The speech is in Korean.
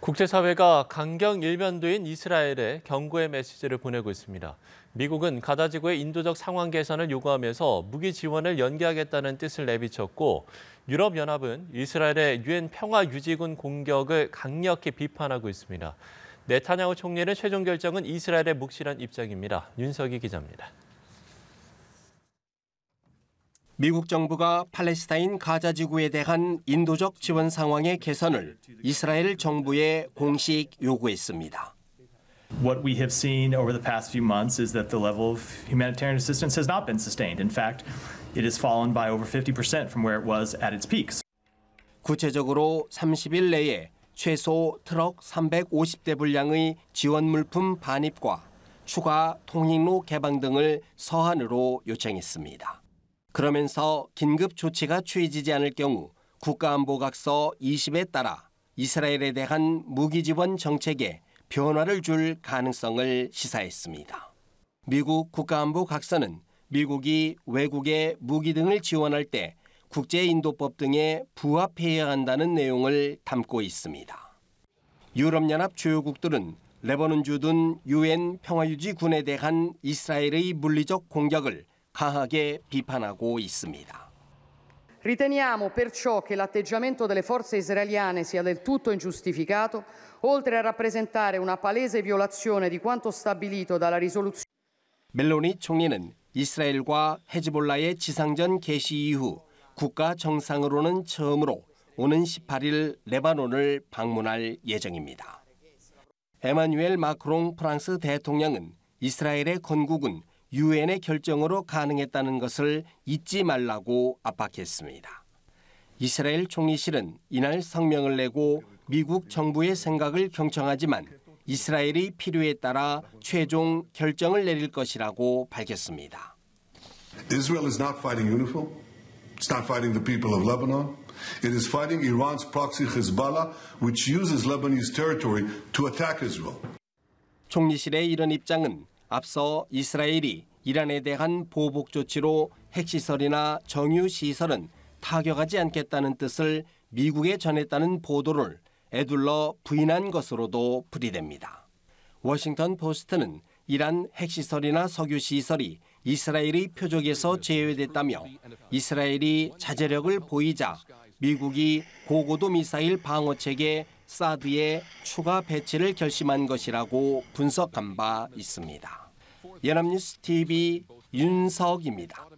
국제사회가 강경 일변도인 이스라엘에 경고의 메시지를 보내고 있습니다. 미국은 가다지구의 인도적 상황 개선을 요구하면서 무기 지원을 연기하겠다는 뜻을 내비쳤고 유럽연합은 이스라엘의 유엔 평화유지군 공격을 강력히 비판하고 있습니다. 네타냐후 총리는 최종 결정은 이스라엘의 묵실한 입장입니다. 윤석이 기자입니다. 미국 정부가 팔레스타인 가자 지구에 대한 인도적 지원 상황의 개선을 이스라엘 정부에 공식 요구했습니다. What we have seen over the past few months is that the level of humanitarian assistance has not been sustained. In fact, it has fallen by over 50% from where it was at its peaks. 구체적으로 30일 내에 최소 트럭 350대 분량의 지원 물품 반입과 추가 통행로 개방 등을 서한으로 요청했습니다. 그러면서 긴급 조치가 취해지지 않을 경우 국가안보각서 20에 따라 이스라엘에 대한 무기 지원 정책에 변화를 줄 가능성을 시사했습니다. 미국 국가안보각서는 미국이 외국에 무기 등을 지원할 때 국제인도법 등에 부합해야 한다는 내용을 담고 있습니다. 유럽연합 주요국들은 레바논 주둔 유엔 평화유지군에 대한 이스라엘의 물리적 공격을 강하게 비판하고 있습니다. Riteniamo perciò che l'atteggiamento delle forze israeliane sia del tutto ingiustificato, oltre a rappresentare una palese violazione di quanto stabilito dalla risoluzione. 멜로니 총리는 이스라엘과 헤즈볼라의 지상전 개시 이후 국가 정상으로는 처음으로 오는 18일 레바논을 방문할 예정입니다. 에마뉴엘 마크롱 프랑스 대통령은 이스라엘의 건국은 유엔의 결정으로 가능했다는 것을 잊지 말라고 압박했습니다. 이스라엘 총리실은 이날 성명을 내고 미국 정부의 생각을 경청하지만 이스라엘이 필요에 따라 최종 결정을 내릴 것이라고 밝혔습니다. Israel is not fighting UNIFIL. It's not fighting the people of Lebanon. It is fighting Iran's proxy Hezbollah, which uses Lebanese territory to attack Israel. 총리실의 이런 입장은 앞서 이스라엘이 이란에 대한 보복 조치로 핵시설이나 정유시설은 타격하지 않겠다는 뜻을 미국에 전했다는 보도를 에둘러 부인한 것으로도 풀이됩니다. 워싱턴 포스트는 이란 핵시설이나 석유시설이 이스라엘의 표적에서 제외됐다며 이스라엘이 자제력을 보이자 미국이 고고도 미사일 방어체계 사드의 추가 배치를 결심한 것이라고 분석한 바 있습니다. 연합뉴스 TV 윤석입니다.